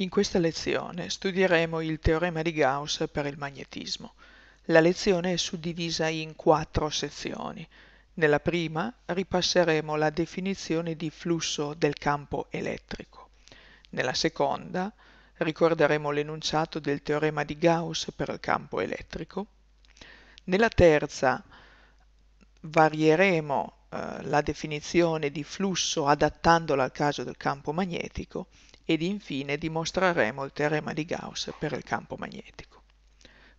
In questa lezione studieremo il teorema di Gauss per il magnetismo. La lezione è suddivisa in quattro sezioni. Nella prima ripasseremo la definizione di flusso del campo elettrico. Nella seconda ricorderemo l'enunciato del teorema di Gauss per il campo elettrico. Nella terza varieremo eh, la definizione di flusso adattandola al caso del campo magnetico ed infine dimostreremo il teorema di Gauss per il campo magnetico.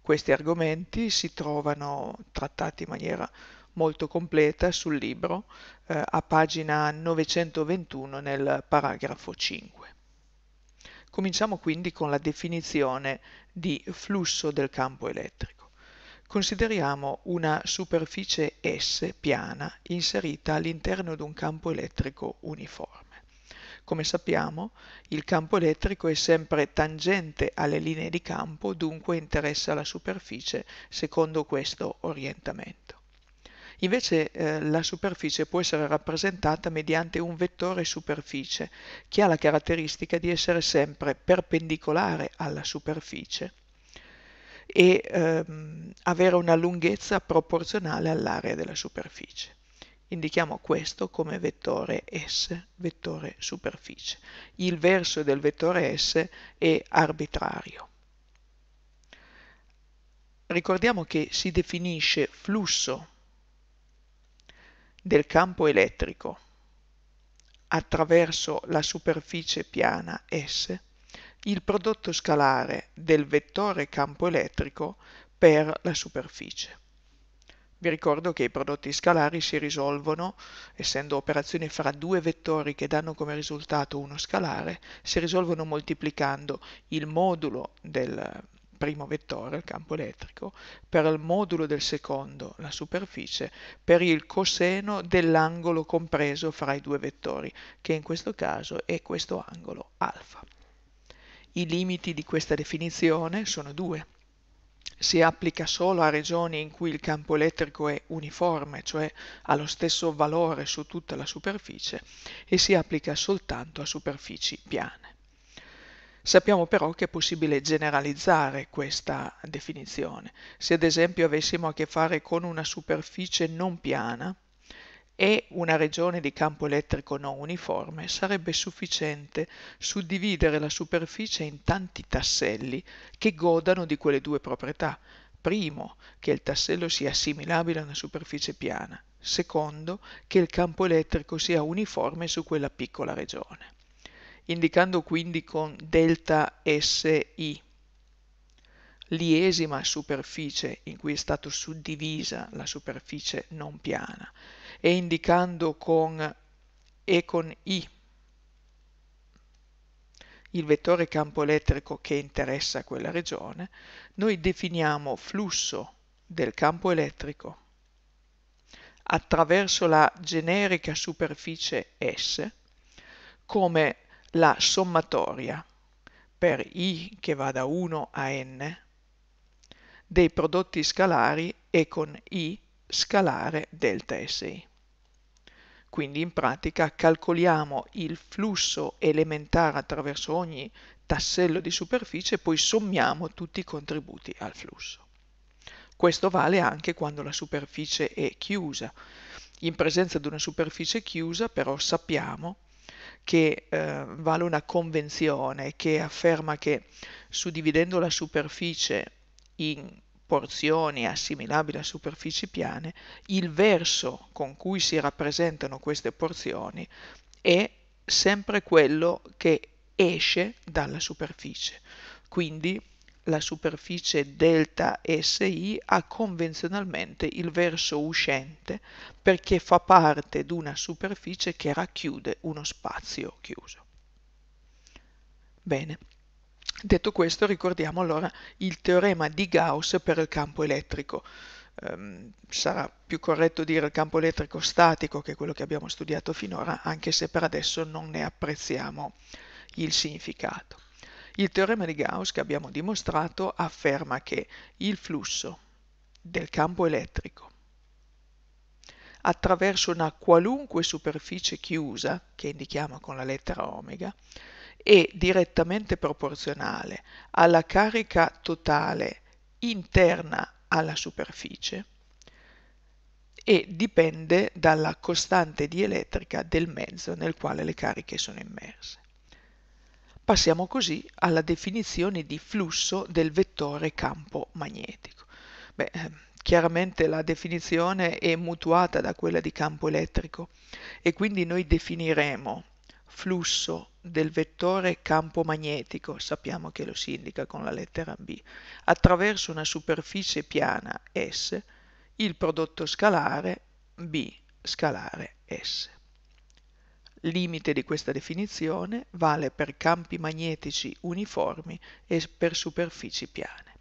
Questi argomenti si trovano trattati in maniera molto completa sul libro eh, a pagina 921 nel paragrafo 5. Cominciamo quindi con la definizione di flusso del campo elettrico. Consideriamo una superficie S piana inserita all'interno di un campo elettrico uniforme. Come sappiamo, il campo elettrico è sempre tangente alle linee di campo, dunque interessa la superficie secondo questo orientamento. Invece eh, la superficie può essere rappresentata mediante un vettore superficie, che ha la caratteristica di essere sempre perpendicolare alla superficie e ehm, avere una lunghezza proporzionale all'area della superficie indichiamo questo come vettore S, vettore superficie. Il verso del vettore S è arbitrario. Ricordiamo che si definisce flusso del campo elettrico attraverso la superficie piana S il prodotto scalare del vettore campo elettrico per la superficie. Vi ricordo che i prodotti scalari si risolvono, essendo operazioni fra due vettori che danno come risultato uno scalare, si risolvono moltiplicando il modulo del primo vettore, il campo elettrico, per il modulo del secondo, la superficie, per il coseno dell'angolo compreso fra i due vettori, che in questo caso è questo angolo alfa. I limiti di questa definizione sono due si applica solo a regioni in cui il campo elettrico è uniforme, cioè ha lo stesso valore su tutta la superficie, e si applica soltanto a superfici piane. Sappiamo però che è possibile generalizzare questa definizione. Se ad esempio avessimo a che fare con una superficie non piana, e una regione di campo elettrico non uniforme sarebbe sufficiente suddividere la superficie in tanti tasselli che godano di quelle due proprietà. Primo, che il tassello sia assimilabile a una superficie piana. Secondo, che il campo elettrico sia uniforme su quella piccola regione. Indicando quindi con delta SI l'iesima superficie in cui è stata suddivisa la superficie non piana e indicando con e con i il vettore campo elettrico che interessa quella regione, noi definiamo flusso del campo elettrico attraverso la generica superficie S come la sommatoria per I che va da 1 a N dei prodotti scalari e con I scalare delta SI. Quindi in pratica calcoliamo il flusso elementare attraverso ogni tassello di superficie e poi sommiamo tutti i contributi al flusso. Questo vale anche quando la superficie è chiusa. In presenza di una superficie chiusa però sappiamo che eh, vale una convenzione che afferma che suddividendo la superficie in porzioni assimilabili a superfici piane, il verso con cui si rappresentano queste porzioni è sempre quello che esce dalla superficie. Quindi la superficie delta SI ha convenzionalmente il verso uscente perché fa parte di una superficie che racchiude uno spazio chiuso. Bene. Detto questo, ricordiamo allora il teorema di Gauss per il campo elettrico. Um, sarà più corretto dire il campo elettrico statico che quello che abbiamo studiato finora, anche se per adesso non ne apprezziamo il significato. Il teorema di Gauss che abbiamo dimostrato afferma che il flusso del campo elettrico attraverso una qualunque superficie chiusa, che indichiamo con la lettera omega, è direttamente proporzionale alla carica totale interna alla superficie e dipende dalla costante dielettrica del mezzo nel quale le cariche sono immerse. Passiamo così alla definizione di flusso del vettore campo magnetico. Beh, ehm, chiaramente la definizione è mutuata da quella di campo elettrico e quindi noi definiremo flusso del vettore campo magnetico, sappiamo che lo si indica con la lettera B, attraverso una superficie piana S, il prodotto scalare B scalare S. Limite di questa definizione vale per campi magnetici uniformi e per superfici piane.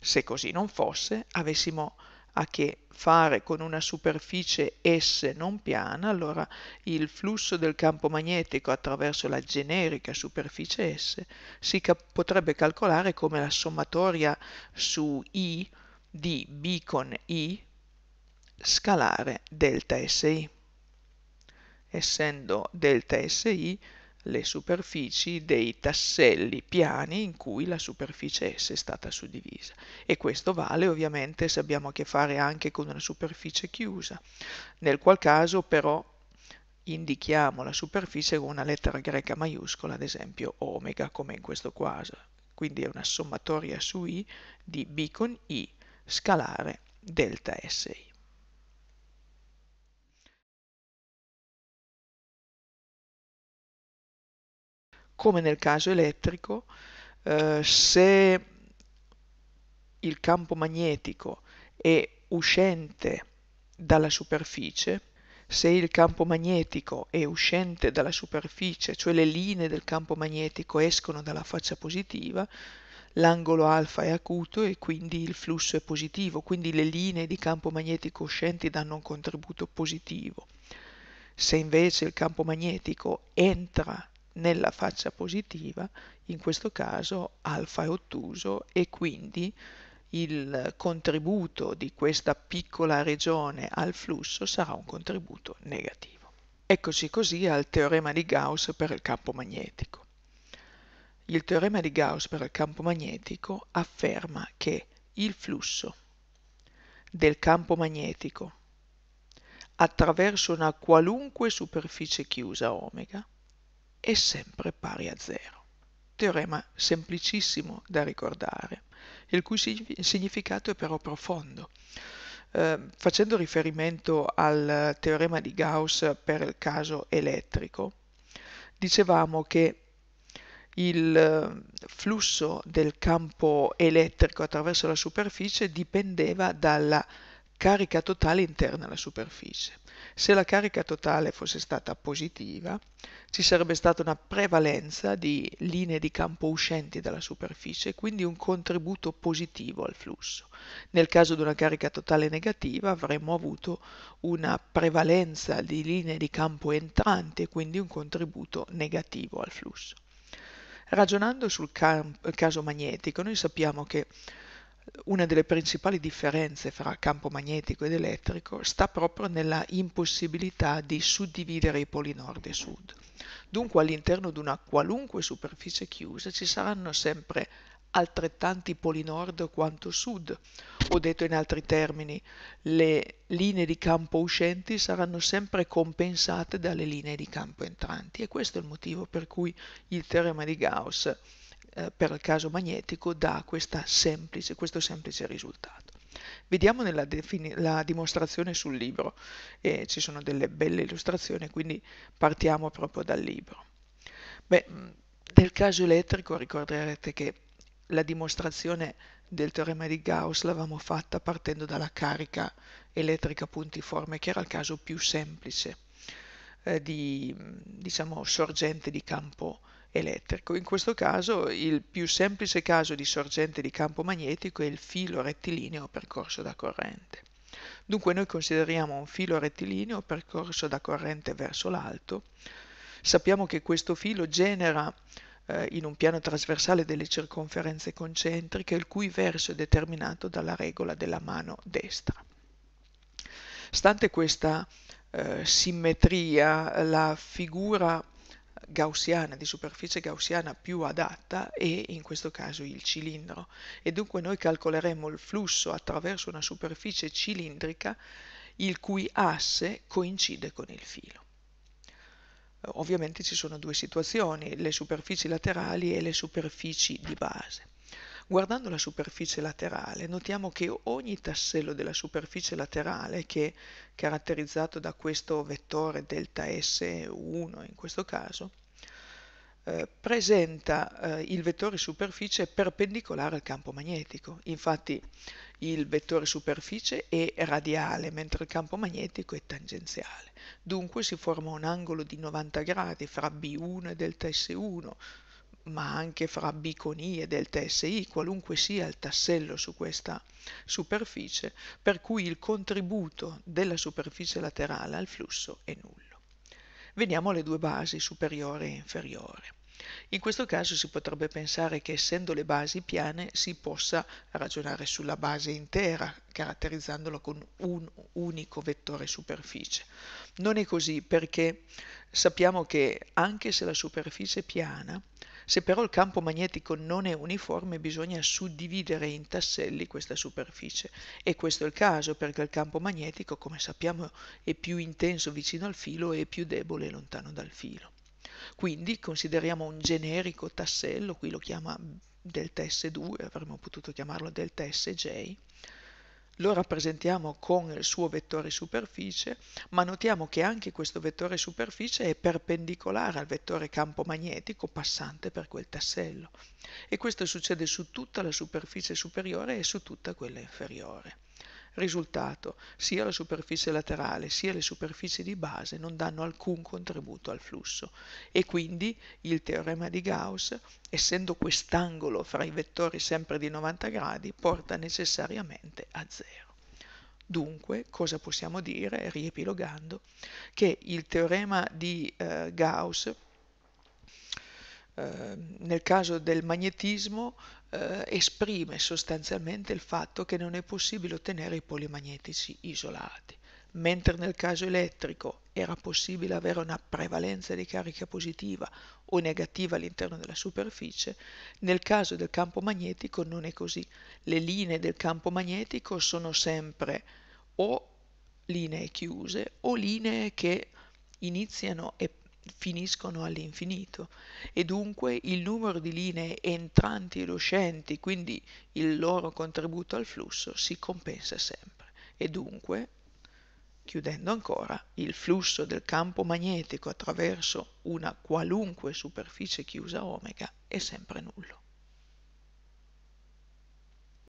Se così non fosse, avessimo a che fare con una superficie S non piana, allora il flusso del campo magnetico attraverso la generica superficie S si ca potrebbe calcolare come la sommatoria su I di B con I scalare delta SI. Essendo delta SI le superfici dei tasselli piani in cui la superficie S è stata suddivisa e questo vale ovviamente se abbiamo a che fare anche con una superficie chiusa, nel qual caso però indichiamo la superficie con una lettera greca maiuscola, ad esempio omega come in questo caso, quindi è una sommatoria su I di B con I scalare delta SI. come nel caso elettrico, eh, se il campo magnetico è uscente dalla superficie, se il campo magnetico è uscente dalla superficie, cioè le linee del campo magnetico escono dalla faccia positiva, l'angolo alfa è acuto e quindi il flusso è positivo, quindi le linee di campo magnetico uscenti danno un contributo positivo. Se invece il campo magnetico entra nella faccia positiva, in questo caso alfa è ottuso e quindi il contributo di questa piccola regione al flusso sarà un contributo negativo. Eccoci così al teorema di Gauss per il campo magnetico. Il teorema di Gauss per il campo magnetico afferma che il flusso del campo magnetico attraverso una qualunque superficie chiusa omega è sempre pari a zero. Teorema semplicissimo da ricordare, il cui significato è però profondo. Eh, facendo riferimento al teorema di Gauss per il caso elettrico, dicevamo che il eh, flusso del campo elettrico attraverso la superficie dipendeva dalla carica totale interna alla superficie. Se la carica totale fosse stata positiva, ci sarebbe stata una prevalenza di linee di campo uscenti dalla superficie e quindi un contributo positivo al flusso. Nel caso di una carica totale negativa avremmo avuto una prevalenza di linee di campo entranti e quindi un contributo negativo al flusso. Ragionando sul caso magnetico, noi sappiamo che una delle principali differenze fra campo magnetico ed elettrico sta proprio nella impossibilità di suddividere i poli nord e sud. Dunque all'interno di una qualunque superficie chiusa ci saranno sempre altrettanti poli nord quanto sud, o detto in altri termini, le linee di campo uscenti saranno sempre compensate dalle linee di campo entranti e questo è il motivo per cui il teorema di Gauss eh, per il caso magnetico dà semplice, questo semplice risultato. Vediamo nella la dimostrazione sul libro, eh, ci sono delle belle illustrazioni, quindi partiamo proprio dal libro. Beh, mm, del caso elettrico ricorderete che la dimostrazione del teorema di Gauss l'avevamo fatta partendo dalla carica elettrica puntiforme, che era il caso più semplice eh, di mm, diciamo, sorgente di campo elettrico. In questo caso il più semplice caso di sorgente di campo magnetico è il filo rettilineo percorso da corrente. Dunque noi consideriamo un filo rettilineo percorso da corrente verso l'alto. Sappiamo che questo filo genera eh, in un piano trasversale delle circonferenze concentriche il cui verso è determinato dalla regola della mano destra. Stante questa eh, simmetria, la figura gaussiana, di superficie gaussiana più adatta è in questo caso il cilindro e dunque noi calcoleremo il flusso attraverso una superficie cilindrica il cui asse coincide con il filo. Ovviamente ci sono due situazioni, le superfici laterali e le superfici di base. Guardando la superficie laterale notiamo che ogni tassello della superficie laterale che è caratterizzato da questo vettore delta S1 in questo caso eh, presenta eh, il vettore superficie perpendicolare al campo magnetico. Infatti il vettore superficie è radiale, mentre il campo magnetico è tangenziale. Dunque si forma un angolo di 90 gradi fra B1 e delta S1, ma anche fra biconie del TSI, qualunque sia il tassello su questa superficie, per cui il contributo della superficie laterale al flusso è nullo. Veniamo alle due basi, superiore e inferiore. In questo caso si potrebbe pensare che essendo le basi piane si possa ragionare sulla base intera, caratterizzandola con un unico vettore superficie. Non è così perché sappiamo che anche se la superficie è piana, se però il campo magnetico non è uniforme bisogna suddividere in tasselli questa superficie e questo è il caso perché il campo magnetico come sappiamo è più intenso vicino al filo e più debole lontano dal filo. Quindi consideriamo un generico tassello, qui lo chiama delta S2, avremmo potuto chiamarlo delta SJ, lo rappresentiamo con il suo vettore superficie, ma notiamo che anche questo vettore superficie è perpendicolare al vettore campo magnetico passante per quel tassello. E questo succede su tutta la superficie superiore e su tutta quella inferiore. Risultato, sia la superficie laterale sia le superfici di base non danno alcun contributo al flusso e quindi il teorema di Gauss, essendo quest'angolo fra i vettori sempre di 90 gradi, porta necessariamente a zero. Dunque, cosa possiamo dire, riepilogando? Che il teorema di eh, Gauss eh, nel caso del magnetismo eh, esprime sostanzialmente il fatto che non è possibile ottenere i poli magnetici isolati. Mentre nel caso elettrico era possibile avere una prevalenza di carica positiva o negativa all'interno della superficie, nel caso del campo magnetico non è così. Le linee del campo magnetico sono sempre o linee chiuse o linee che iniziano e finiscono all'infinito e dunque il numero di linee entranti ed uscenti, quindi il loro contributo al flusso, si compensa sempre e dunque, chiudendo ancora, il flusso del campo magnetico attraverso una qualunque superficie chiusa omega è sempre nullo.